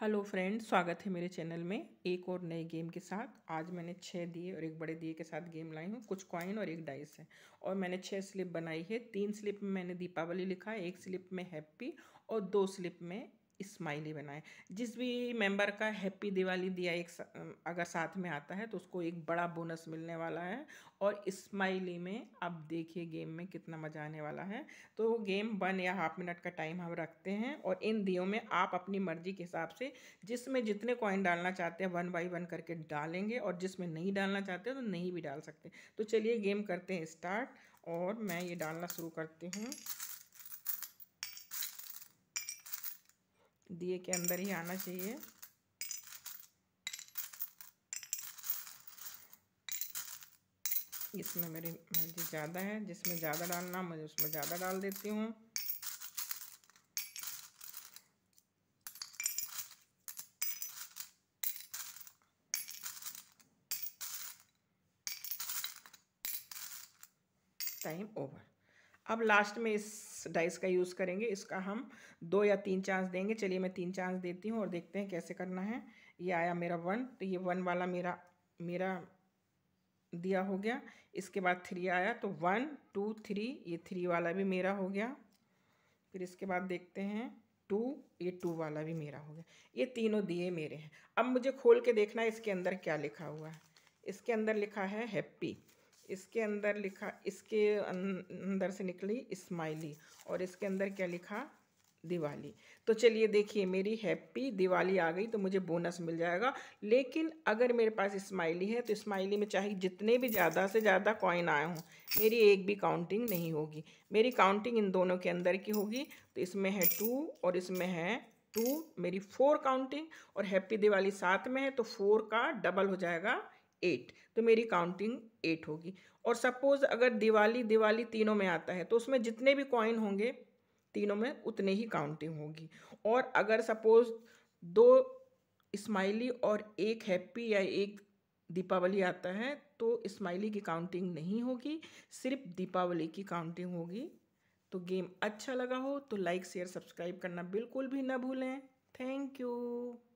hello friend स्वागत है मेरे चैनल में एक और नए गेम के साथ आज मैंने छः दिए और एक बड़े दिए के साथ गेम लाई हूँ कुछ कॉइन और एक डाइस है और मैंने छः स्लिप बनाई है तीन स्लिप में मैंने दीपावली लिखा है एक स्लिप में हैप्पी और दो स्लिप में स्माइली बनाएं जिस भी मेंबर का हैप्पी दिवाली दिया एक सा, अगर साथ में आता है तो उसको एक बड़ा बोनस मिलने वाला है और स्माइली में अब देखिए गेम में कितना मज़ा आने वाला है तो गेम वन या हाफ मिनट का टाइम हम रखते हैं और इन दियों में आप अपनी मर्जी के हिसाब से जिसमें जितने कॉइन डालना चाहते हैं वन बाई वन करके डालेंगे और जिसमें नहीं डालना चाहते तो नहीं भी डाल सकते तो चलिए गेम करते हैं स्टार्ट और मैं ये डालना शुरू करती हूँ दिए के अंदर ही आना चाहिए इसमें मेरी मर्जी ज़्यादा है जिसमें ज़्यादा डालना मैं उसमें ज़्यादा डाल देती हूँ टाइम ओवर अब लास्ट में इस डाइस का यूज़ करेंगे इसका हम दो या तीन चांस देंगे चलिए मैं तीन चांस देती हूँ और देखते हैं कैसे करना है ये आया मेरा वन तो ये वन वाला मेरा मेरा दिया हो गया इसके बाद थ्री आया तो वन टू थ्री ये थ्री वाला भी मेरा हो गया फिर इसके बाद देखते हैं टू ये टू वाला भी मेरा हो गया ये तीनों दिए मेरे हैं अब मुझे खोल के देखना है इसके अंदर क्या लिखा हुआ है इसके अंदर लिखा है हैप्पी इसके अंदर लिखा इसके अं-, अंदर से निकली स्माइली और इसके अंदर क्या लिखा दिवाली तो चलिए देखिए मेरी हैप्पी दिवाली आ गई तो मुझे बोनस मिल जाएगा लेकिन अगर मेरे पास स्माइली है तो स्माइली में चाहे जितने भी ज़्यादा से ज़्यादा कॉइन आए हों मेरी एक भी काउंटिंग नहीं होगी मेरी काउंटिंग इन दोनों के अंदर की होगी तो इसमें है टू और इसमें है टू मेरी फोर काउंटिंग और हैप्पी दिवाली साथ में है तो फोर का डबल हो जाएगा एट तो मेरी काउंटिंग एट होगी और सपोज़ अगर दिवाली दिवाली तीनों में आता है तो उसमें जितने भी कॉइन होंगे तीनों में उतने ही काउंटिंग होगी और अगर सपोज़ दो स्माइली और एक हैप्पी या एक दीपावली आता है तो स्माइली की काउंटिंग नहीं होगी सिर्फ दीपावली की काउंटिंग होगी तो गेम अच्छा लगा हो तो लाइक शेयर सब्सक्राइब करना बिल्कुल भी ना भूलें थैंक यू